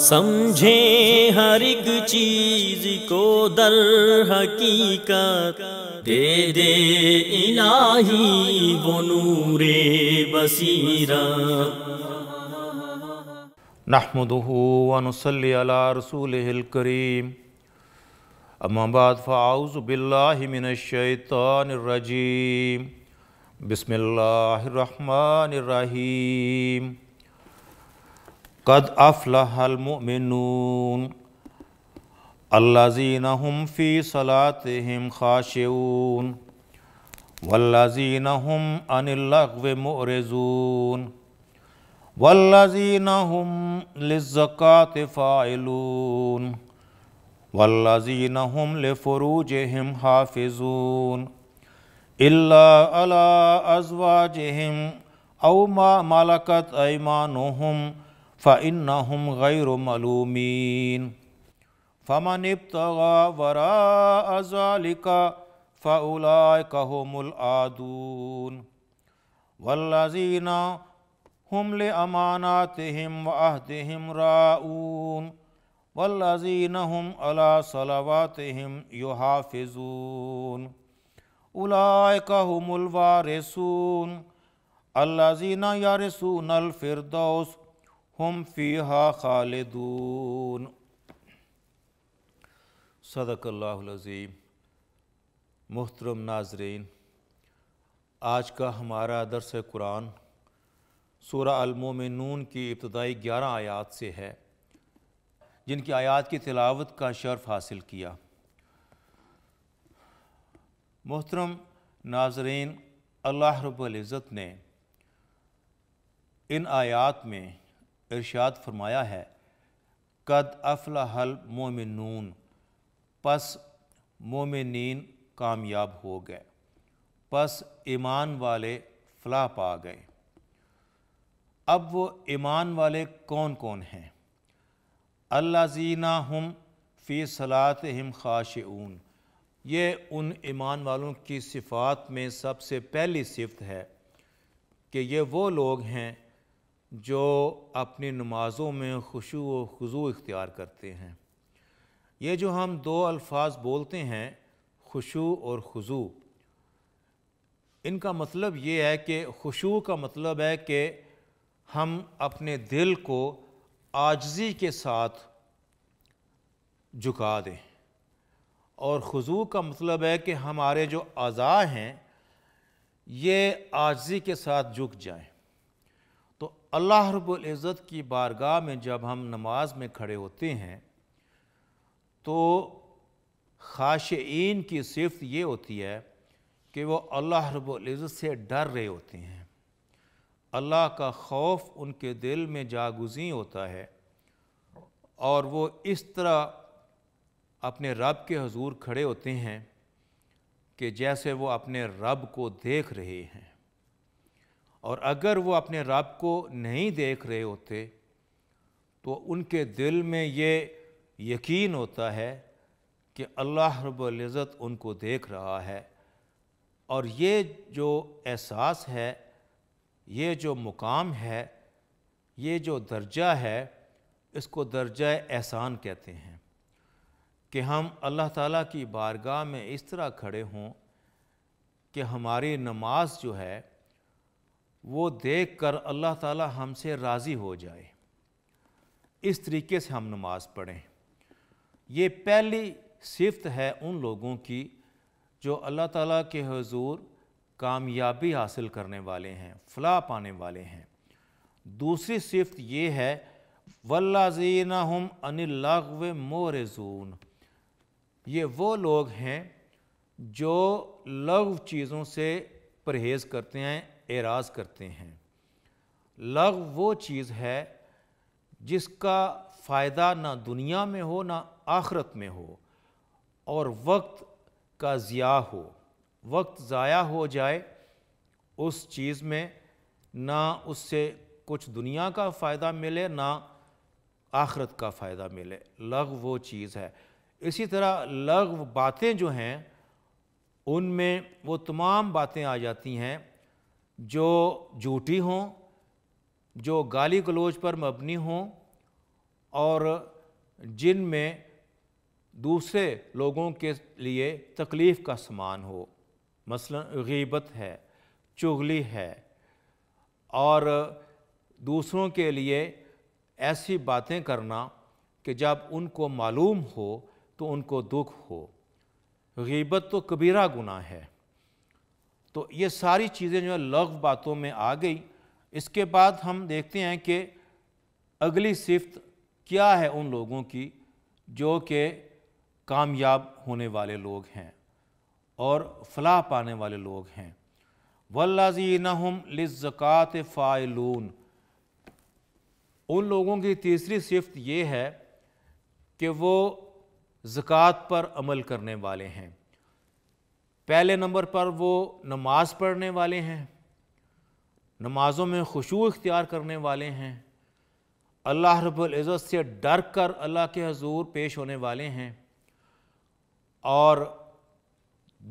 समझे हर एक चीज को दर हकीकत दे दे इलाही वो नूरे बसीरा नहमदहू वनसली अला रसूल करीम अम्माबाद फ़ाउज़ बिल्लामिनशैतानरजीम रहीम قد أفلح المؤمنون الذين هم في صلاتهم خاشعون والذين هم عن اللغو مؤرزون والذين هم للزكاة فاعلون والذين هم لفروجهم حافظون إلا على أزواجهم أو ما ملكت أيمانهم फ़िन हम गैर मलूमीन फ़मन इब्तगा वरा अजालिका फ़लाकहमुल आदून वल्लजीना हम ले अमानात हम वाहद हम राऊन वल्लजीन हम अला सलावात हम युहाफिजून उलाकहमुल वारसून अल्लाजीना यारसून अलफिरदौस हम फ़ीहा खालिदून सदकल्लाज़ीम मोहतरम नाजरीन आज का हमारा दरस कुरान सूरा अलमोमिनून की इब्तदाई ग्यारह आयात से है जिनकी आयात की तिलावत का शर्फ हासिल किया मोहतरम नाजरीन अल्लाह रब्ज़त ने इन आयात में इर्शाद फरमाया है कद अफलाहल मोमिनून पस मोमिन कामयाब हो गए पस ईमान वाले फलाह पा गए अब वो ईमान वाले कौन कौन हैं अल्लाजीना हम फ़ी सलात हम ऊन ये उन ईमान वालों की सिफ़ात में सबसे पहली सिफत है कि ये वो लोग हैं जो अपनी नमाज़ों में खुशु व खजू इख्तियार करते हैं ये जो हम दो अल्फाज बोलते हैं खुशु और खजू इनका मतलब ये है कि खुशु का मतलब है कि हम अपने दिल को आजजी के साथ झुका दें और खजू का मतलब है कि हमारे जो अज़ा हैं ये आजजी के साथ झुक जाएं तो अल्लाह इज़्ज़त की बारगाह में जब हम नमाज में खड़े होते हैं तो खाशन की सिफत ये होती है कि वो अल्लाह इज़्ज़त से डर रहे होते हैं अल्लाह का खौफ उनके दिल में जागुजी होता है और वो इस तरह अपने रब के हजूर खड़े होते हैं कि जैसे वो अपने रब को देख रहे हैं और अगर वो अपने रब को नहीं देख रहे होते तो उनके दिल में ये यकीन होता है कि अल्लाह रबुल्ज़त उनको देख रहा है और ये जो एहसास है ये जो मुकाम है ये जो दर्जा है इसको दर्जा एहसान कहते हैं कि हम अल्लाह ताला की बारगाह में इस तरह खड़े हों कि हमारी नमाज जो है वो देख कर अल्लाह ताला हमसे राज़ी हो जाए इस तरीके से हम नमाज़ पढ़ें ये पहली सिफत है उन लोगों की जो अल्लाह ताला के हजूर कामयाबी हासिल करने वाले हैं फलाह पाने वाले हैं दूसरी सिफत ये है वल्लाजीना हम मोर ज़ून ये वो लोग हैं जो लघु चीज़ों से परहेज़ करते हैं एराज करते हैं लग वो चीज़ है जिसका फ़ायदा ना दुनिया में हो ना आखरत में हो और वक्त का ज़िया हो वक्त ज़ाया हो जाए उस चीज़ में ना उससे कुछ दुनिया का फ़ायदा मिले ना आखरत का फ़ायदा मिले लग वो चीज़ है इसी तरह लग बातें जो हैं उनमें वो तमाम बातें आ जाती हैं जो झूठी हों जो गाली गलोच पर मबनी हों और जिन में दूसरे लोगों के लिए तकलीफ़ का सामान हो मसलन गीबत है चुगली है और दूसरों के लिए ऐसी बातें करना कि जब उनको मालूम हो तो उनको दुख हो गीबत तो कबीरा गुनाह है तो ये सारी चीज़ें जो है लग बातों में आ गई इसके बाद हम देखते हैं कि अगली सिफ्त क्या है उन लोगों की जो कि कामयाब होने वाले लोग हैं और फलाह पाने वाले लोग हैं वल्लाजीन हम लज़क़ात फ़ाइलून उन लोगों की तीसरी सिफ्त ये है कि वो ज़क़़त पर अमल करने वाले हैं पहले नंबर पर वो नमाज पढ़ने वाले हैं नमाजों में खुशू इख्तियार करने वाले हैं अल्लाह रब्ज़त से डर कर अल्लाह के हजूर पेश होने वाले हैं और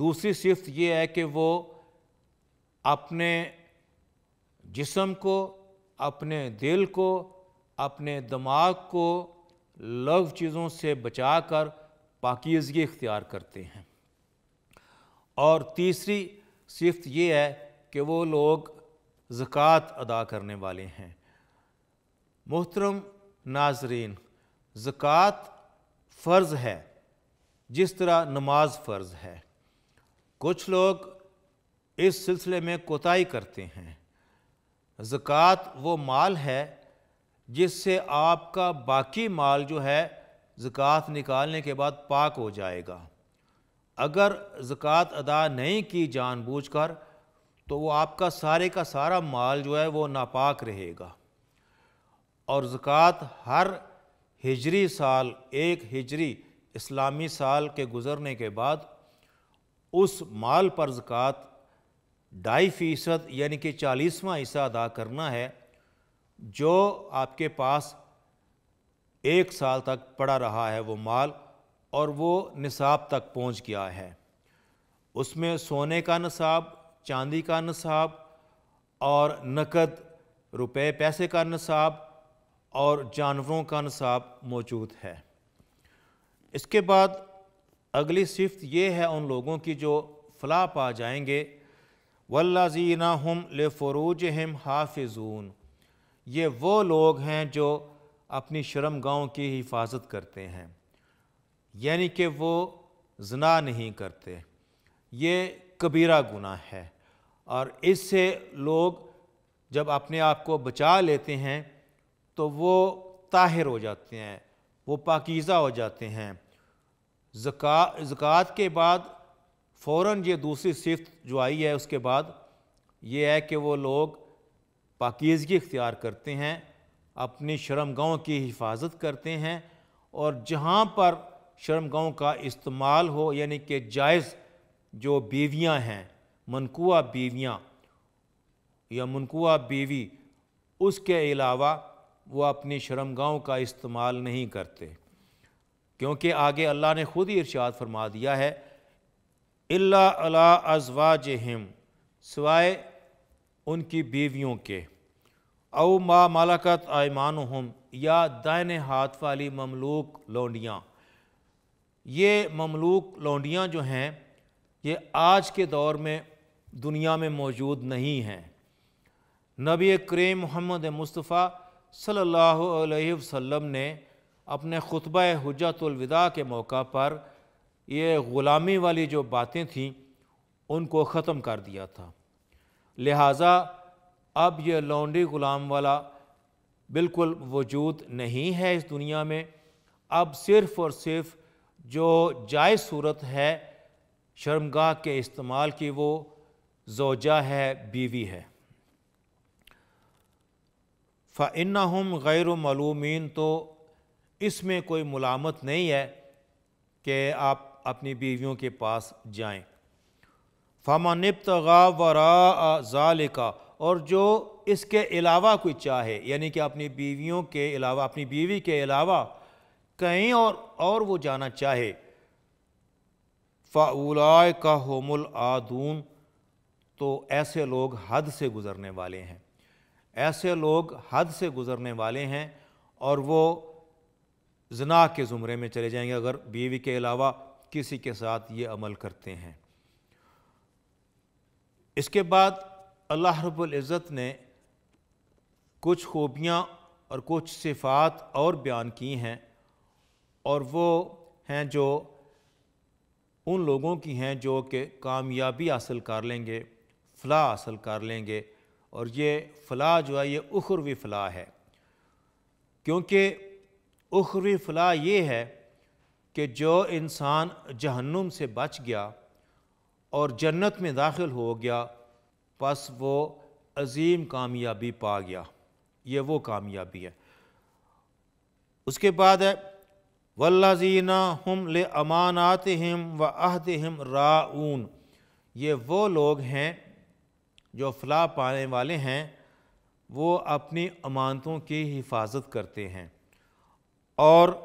दूसरी सिफत ये है कि वो अपने जिसम को अपने दिल को अपने दिमाग को लव चीज़ों से बचाकर पाकिजगी इख्तियार करते हैं और तीसरी सिफ्त ये है कि वो लोग ज़क़़त अदा करने वाले हैं मोहतरम नाजरीन ज़क़़त फ़र्ज़ है जिस तरह नमाज फ़र्ज़ है कुछ लोग इस सिलसिले में कोताही करते हैं ज़क़़त वो माल है जिससे आपका बाकी माल जो है ज़क़़त निकालने के बाद पाक हो जाएगा अगर ज़क़़त अदा नहीं की जानबूझ कर तो वो आपका सारे का सारा माल जो है वो नापाक रहेगा और ज़क़़त हर हिजरी साल एक हिजरी इस्लामी साल के गुज़रने के बाद उस माल पर ज़क़़त ढाई फ़ीसद यानि कि चालीसवा हिस्सा अदा करना है जो आपके पास एक साल तक पड़ा रहा है वो माल और वो निसाब तक पहुंच गया है उसमें सोने का नसाब चांदी का नसाब और नकद रुपए पैसे का नसाब और जानवरों का नसाब मौजूद है इसके बाद अगली सिफ्त ये है उन लोगों की जो फलाह पा जाएंगे वल्लाजीना हम ले फ़रूज हम हाफिजून ये वो लोग हैं जो अपनी शर्म गाँव की हिफाजत करते हैं यानी कि वो जना नहीं करते ये कबीरा गुना है और इससे लोग जब अपने आप को बचा लेते हैं तो वो ताहिर हो जाते हैं वो पाकिज़ा हो जाते हैं जका ज़क़़त के बाद फ़ौर ये दूसरी सिफत जो आई है उसके बाद ये है कि वो लोग पाकिजगी इख्तियार करते हैं अपनी शर्म गाँव की हिफाजत करते हैं और जहाँ पर शर्मगाहों का इस्तेमाल हो यानी कि जायज़ जो बीवियाँ हैं मनकुआ बीवियाँ या मनकुआ बीवी उसके अलावा वो अपनी शर्मगाहों का इस्तेमाल नहीं करते क्योंकि आगे अल्लाह ने ख़ुद ही इर्शाद फरमा दिया है अल्ला अला अजवाज हिम सवाए उनकी बीवियों के औ मा मालकत आयमान हम या दाने हाथ वाली ममलूक लौंडियाँ ये ममलूक लौंडियाँ जो हैं ये आज के दौर में दुनिया में मौजूद नहीं हैं नबी करीम मोहम्मद मुस्तफ़ा सल्लल्लाहु अलैहि वसल्लम ने अपने ख़ुतब हजतुलविदा के मौका पर ये ग़ुलामी वाली जो बातें थीं उनको ख़त्म कर दिया था लिहाजा अब यह लौंडी ग़ुलाम वाला बिल्कुल वजूद नहीं है इस दुनिया में अब सिर्फ़ और सिर्फ जो जायज़ सूरत है शर्मगाह के इस्तेमाल की वो जोजा है बीवी है फ़ान हम गैर मलूमिन तो इसमें कोई मलामत नहीं है कि आप अपनी बीवियों के पास जाएं फामा तगा वरा जालिका और जो इसके अलावा कोई चाहे यानी कि अपनी बीवियों के अलावा अपनी बीवी के अलावा कहीं और और वो जाना चाहे फ़ाउलाय का होमुल आदून तो ऐसे लोग हद से गुज़रने वाले हैं ऐसे लोग हद से गुज़रने वाले हैं और वो जना के ज़ुमरे में चले जाएंगे अगर बीवी के अलावा किसी के साथ ये अमल करते हैं इसके बाद अल्लाह इज़्ज़त ने कुछ खूबियाँ और कुछ सिफ़ात और बयान की हैं और वो हैं जो उन लोगों की हैं जो कि कामयाबी हासिल कर लेंगे फलाह हासिल कर लेंगे और ये फलाह जो है ये उखरवी फलाह है क्योंकि उखरवी फलाह ये है कि जो इंसान जहन्नुम से बच गया और जन्नत में दाखिल हो गया बस वो अजीम कामयाबी पा गया ये वो कामयाबी है उसके बाद है वल्लाजीना हम ले अमानात हिम व अहद हम राऊन ये वो लोग हैं जो फलाह पाने वाले हैं वो अपनी अमानतों की हिफाजत करते हैं और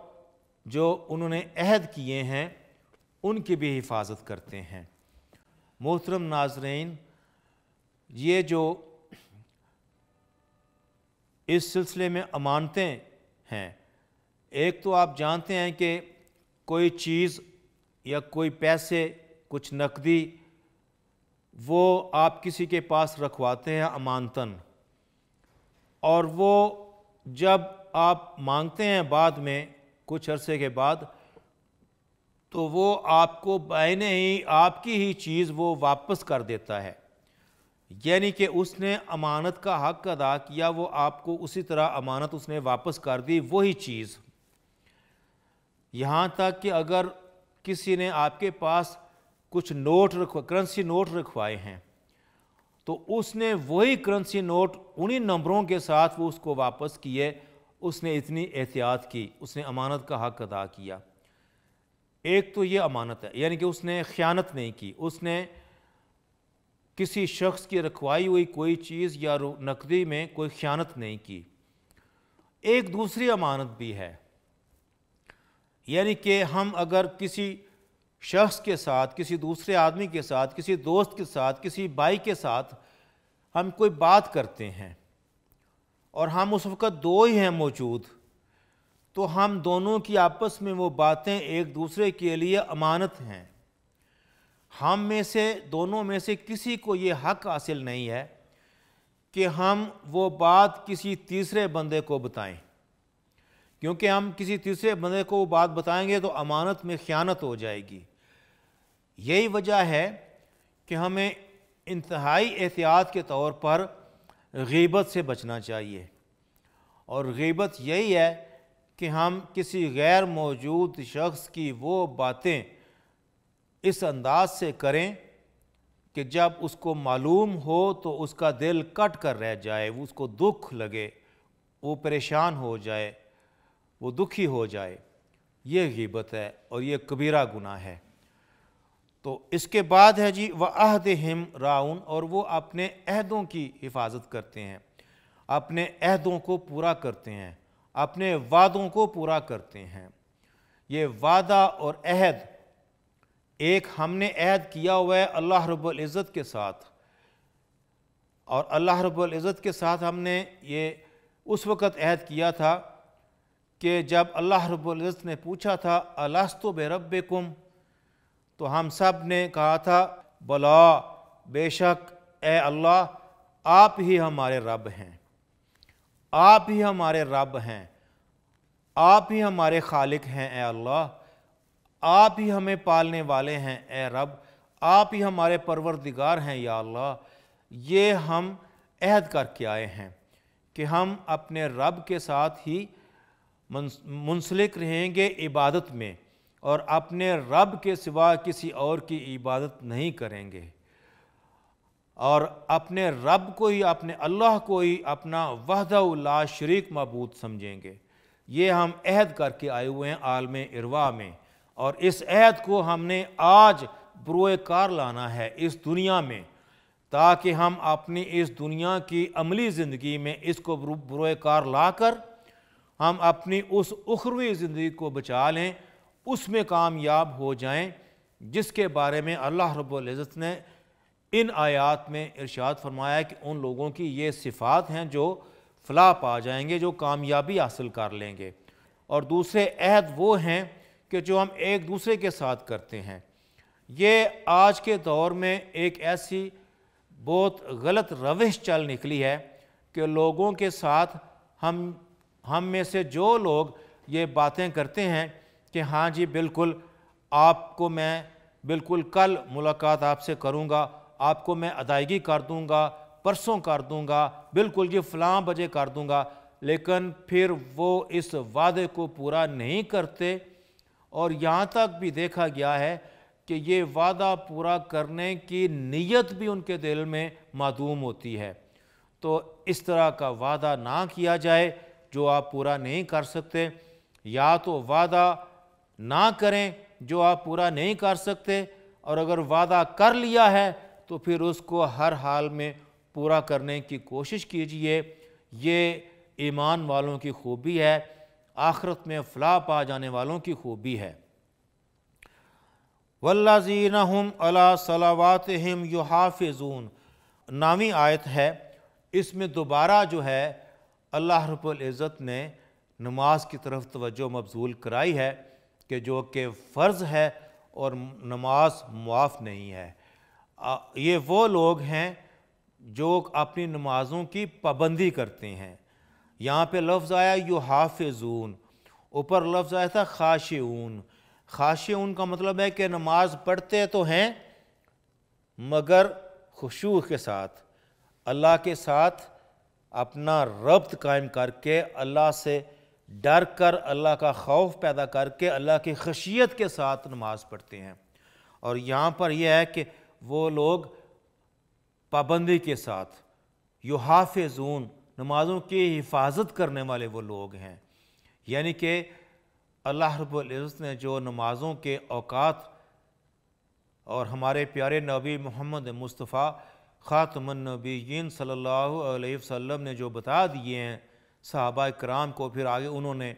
जो उन्होंने अहद किए हैं उनकी भी हिफाजत करते हैं मोहतरम नाजरेन ये जो इस सिलसिले में अमानतें हैं एक तो आप जानते हैं कि कोई चीज़ या कोई पैसे कुछ नकदी वो आप किसी के पास रखवाते हैं अमानतन और वो जब आप मांगते हैं बाद में कुछ अरसे के बाद तो वो आपको बहने ही आपकी ही चीज़ वो वापस कर देता है यानी कि उसने अमानत का हक अदा किया वो आपको उसी तरह अमानत उसने वापस कर दी वही चीज़ यहाँ तक कि अगर किसी ने आपके पास कुछ नोट रख करेंसी नोट रखवाए हैं तो उसने वही करेंसी नोट उन्हीं नंबरों के साथ वो उसको वापस किए उसने इतनी एहतियात की उसने अमानत का हक अदा किया एक तो ये अमानत है यानी कि उसने ख़ानत नहीं की उसने किसी शख्स की रखवाई हुई कोई चीज़ या नकदी में कोई खानत नहीं की एक दूसरी अमानत भी है यानी कि हम अगर किसी शख्स के साथ किसी दूसरे आदमी के साथ किसी दोस्त के साथ किसी भाई के साथ हम कोई बात करते हैं और हम उस वक़्त दो ही हैं मौजूद तो हम दोनों की आपस में वो बातें एक दूसरे के लिए अमानत हैं हम में से दोनों में से किसी को ये हक हासिल नहीं है कि हम वो बात किसी तीसरे बंदे को बताएं क्योंकि हम किसी तीसरे बंदे को वो बात बताएंगे तो अमानत में ख़ानत हो जाएगी यही वजह है कि हमें इंतहाई एहतियात के तौर पर गीबत से बचना चाहिए और गीबत यही है कि हम किसी गैर मौजूद शख्स की वो बातें इस अंदाज से करें कि जब उसको मालूम हो तो उसका दिल कट कर रह जाए उसको दुख लगे वो परेशान हो जाए वो दुखी हो जाए ये गिबत है और ये कबीरा गुना है तो इसके बाद है जी वह अहद हिम राउन और वो अपने अहदों की हिफाजत करते हैं अपने अहदों को पूरा करते हैं अपने वादों को पूरा करते हैं ये वादा और अहद एक हमने अहद किया हुआ है अल्लाह इज़्ज़त के साथ और अल्लाह इज़्ज़त के साथ हमने ये उस वक़्त अहद किया था कि जब अल्लाह रब्ज़त ने पूछा था अलास्तो बे कुम तो हम सब ने कहा था बला बेशक ए अल्लाह आप ही हमारे रब हैं आप ही हमारे रब हैं आप ही हमारे खालिक हैं ए अल्लाह आप ही हमें पालने वाले हैं ए रब आप ही हमारे परवरदिगार हैं या अल्लाह ये हम अहद करके आए हैं कि हम अपने रब के साथ ही मुंसलिक रहेंगे इबादत में और अपने रब के सिवा किसी और की इबादत नहीं करेंगे और अपने रब को ही अपने अल्लाह को ही अपना वहद उल्ला शरीक मबूद समझेंगे ये हम अहद करके आए हुए हैं आलम इरवा में और इस अहद को हमने आज बुरुए लाना है इस दुनिया में ताकि हम अपनी इस दुनिया की अमली ज़िंदगी में इसको बुरुए कार ला कर हम अपनी उस उखरवी ज़िंदगी को बचा लें उसमें कामयाब हो जाएं जिसके बारे में अल्लाह रब्ज़त ने इन आयात में इरशाद फरमाया कि उन लोगों की ये सिफ़ात हैं जो फलाह पा जाएंगे जो कामयाबी हासिल कर लेंगे और दूसरे अहद वो हैं कि जो हम एक दूसरे के साथ करते हैं ये आज के दौर में एक ऐसी बहुत गलत रविश चल निकली है कि लोगों के साथ हम हम में से जो लोग ये बातें करते हैं कि हाँ जी बिल्कुल आपको मैं बिल्कुल कल मुलाकात आपसे करूँगा आपको मैं अदायगी कर दूँगा परसों कर दूँगा बिल्कुल जी फ़लाँ बजे कर दूँगा लेकिन फिर वो इस वादे को पूरा नहीं करते और यहाँ तक भी देखा गया है कि ये वादा पूरा करने की नीयत भी उनके दिल में मदूम होती है तो इस तरह का वादा ना किया जाए जो आप पूरा नहीं कर सकते या तो वादा ना करें जो आप पूरा नहीं कर सकते और अगर वादा कर लिया है तो फिर उसको हर हाल में पूरा करने की कोशिश कीजिए ये ईमान वालों की खूबी है आखरत में फला पा जाने वालों की खूबी है वल्लाजीन हम अला सलावात हम नामी आयत है इसमें दोबारा जो है अल्लाह रब्ज़त ने नमाज की तरफ तवज्जो मबजूल कराई है कि जो कि फ़र्ज़ है और नमाज मुआफ़ नहीं है ये वो लोग हैं जो अपनी नमाज़ों की पाबंदी करते हैं यहाँ पे लफ्ज़ आया यू हाफिजून ऊपर लफ्ज़ आया था खाशून खाशून का मतलब है कि नमाज पढ़ते तो हैं मगर खुशू के साथ अल्लाह के साथ अपना रब्त कायम करके अल्लाह से डर कर अल्लाह का खौफ पैदा करके अल्लाह की खशियत के साथ नमाज़ पढ़ते हैं और यहाँ पर यह है कि वो लोग पाबंदी के साथ युहाफून नमाज़ों की हिफाजत करने वाले वो लोग हैं यानी कि अल्लाह रब्ज़त ने जो नमाज़ों के अवकात और हमारे प्यारे नबी मोहम्मद मुस्तफ़ा ख़ातमनबीन सल्लाम ने जो बता दिए हैं सहाबा कराम को फिर आगे उन्होंने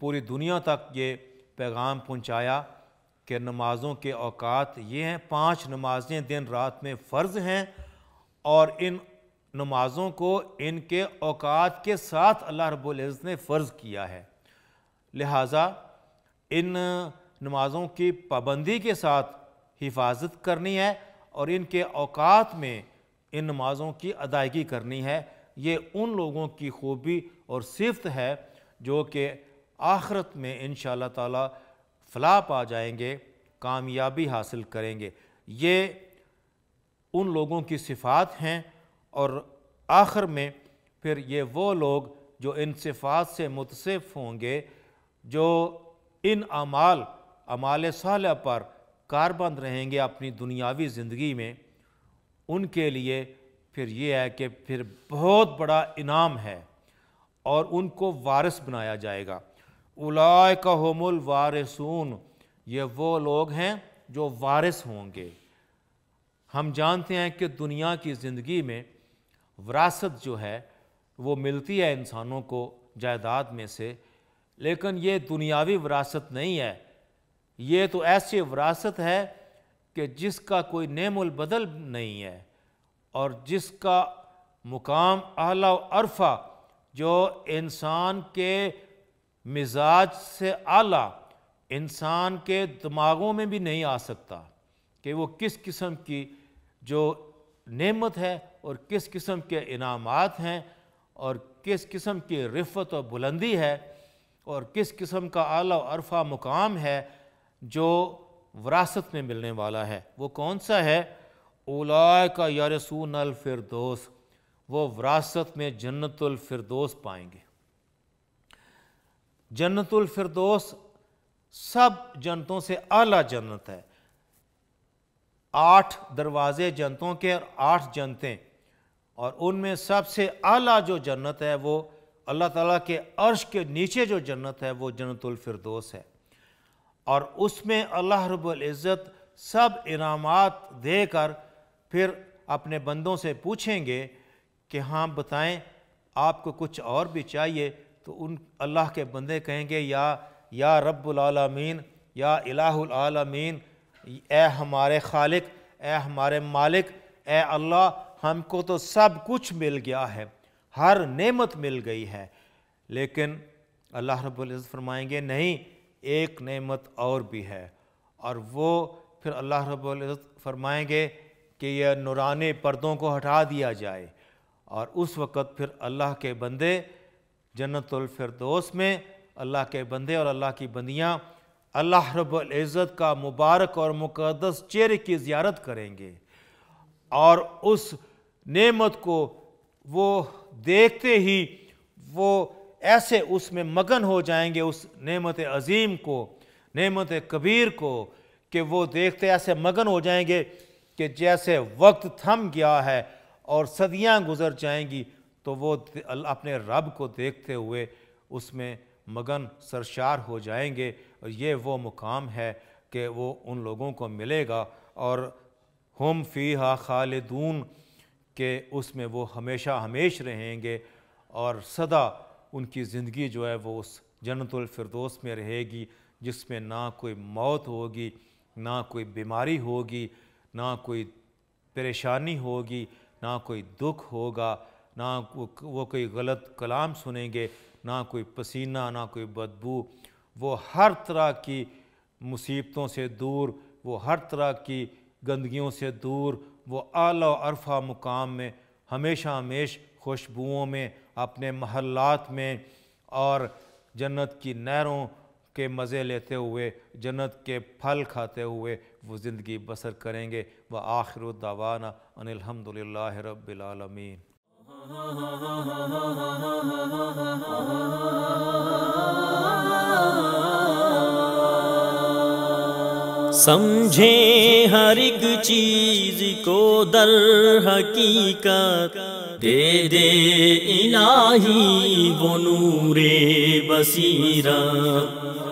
पूरी दुनिया तक ये पैगाम पहुँचाया कि नमाज़ों के अवकात ये हैं पाँच नमाजें दिन रात में फ़र्ज़ हैं और इन नमाज़ों को इनके अवकात के साथ अल्लाह रब्ज़ ने फ़र्ज़ किया है लिहाजा इन नमाज़ों की पाबंदी के साथ हिफाजत करनी है और इनके अवकात में इन नमाज़ों की अदायगी करनी है ये उन लोगों की खूबी और सिफत है जो कि आखरत में इन ताला फलाप आ जाएंगे कामयाबी हासिल करेंगे ये उन लोगों की सिफात हैं और आखिर में फिर ये वो लोग जो इन सिफात से मुतसफ़ होंगे जो इन अमाल अमाल साल पर कारबंद रहेंगे अपनी दुनियावी ज़िंदगी में उनके लिए फिर ये है कि फिर बहुत बड़ा इनाम है और उनको वारिस बनाया जाएगा उलाय का वारसून ये वो लोग हैं जो वारिस होंगे हम जानते हैं कि दुनिया की ज़िंदगी में वरासत जो है वो मिलती है इंसानों को जायदाद में से लेकिन ये दुनियावी वरासत नहीं है ये तो ऐसी विरासत है कि जिसका कोई नेमुल बदल नहीं है और जिसका मुकाम आला अरफा जो इंसान के मिजाज से आला इंसान के दिमागों में भी नहीं आ सकता कि वो किस किस्म की जो नेमत है और किस किस्म के इनामात हैं और किस किस्म की रिफ़त और बुलंदी है और किस किस्म का आला अरफा मुकाम है जो वरासत में मिलने वाला है वो कौन सा है ओलाय का यारसून अलफिरदोस वो विरासत में जन्नतफरदोस पाएंगे जन्नतफरदोस सब जनतों से अला जन्नत है आठ दरवाजे जनतों के और आठ जन्नतें और उनमें सबसे अला जो जन्नत है वो अल्लाह ताला के अर्श के नीचे जो जन्नत है वो जन्नतफरदोस है और उसमें अल्लाह रब्ज़त सब इनामात देकर फिर अपने बंदों से पूछेंगे कि हाँ बताएं आपको कुछ और भी चाहिए तो उन अल्लाह के बंदे कहेंगे या या रब्बुलमीन या इलामीन ए हमारे खालिक ए हमारे मालिक ए अल्लाह हमको तो सब कुछ मिल गया है हर नेमत मिल गई है लेकिन अल्लाह रब्ज़त फरमाएंगे नहीं एक नेमत और भी है और वो फिर अल्लाह रब फरमाएंगे कि यह नुराने पर्दों को हटा दिया जाए और उस वक़्त फिर अल्लाह के बंदे जन्नतफरदोस में अल्लाह के बंदे और अल्लाह की बंदियाँ अल्लाह रबुल्ज़त का मुबारक और मुकदस चेहरे की ज़्यारत करेंगे और उस नेमत को वो देखते ही वो ऐसे उसमें मगन हो जाएंगे उस नेमत अजीम को नेमत कबीर को कि वो देखते ऐसे मगन हो जाएंगे कि जैसे वक्त थम गया है और सदियां गुजर जाएंगी तो वो अपने रब को देखते हुए उसमें मगन सरशार हो जाएंगे और ये वो मुकाम है कि वो उन लोगों को मिलेगा और हम फ़ी हा खालदून के उसमें वो हमेशा हमेश रहेंगे और सदा उनकी ज़िंदगी जो है वो उस जन्नतफरदोस में रहेगी जिसमें ना कोई मौत होगी ना कोई बीमारी होगी ना कोई परेशानी होगी ना कोई दुख होगा ना वो कोई गलत कलाम सुनेंगे ना कोई पसीना ना कोई बदबू वो हर तरह की मुसीबतों से दूर वो हर तरह की गंदगियों से दूर वो आला अरफा मुकाम में हमेशा हमेश खुशबुओं में अपने महल्लात में और जन्नत की नहरों के मज़े लेते हुए जन्नत के फल खाते हुए वो ज़िंदगी बसर करेंगे व आखिर दावाना अनिलहमदिल्ला रबालमीन समझे हर एक चीज़ को दर हकीकत तेरे इलाही वो नूरे बसीरा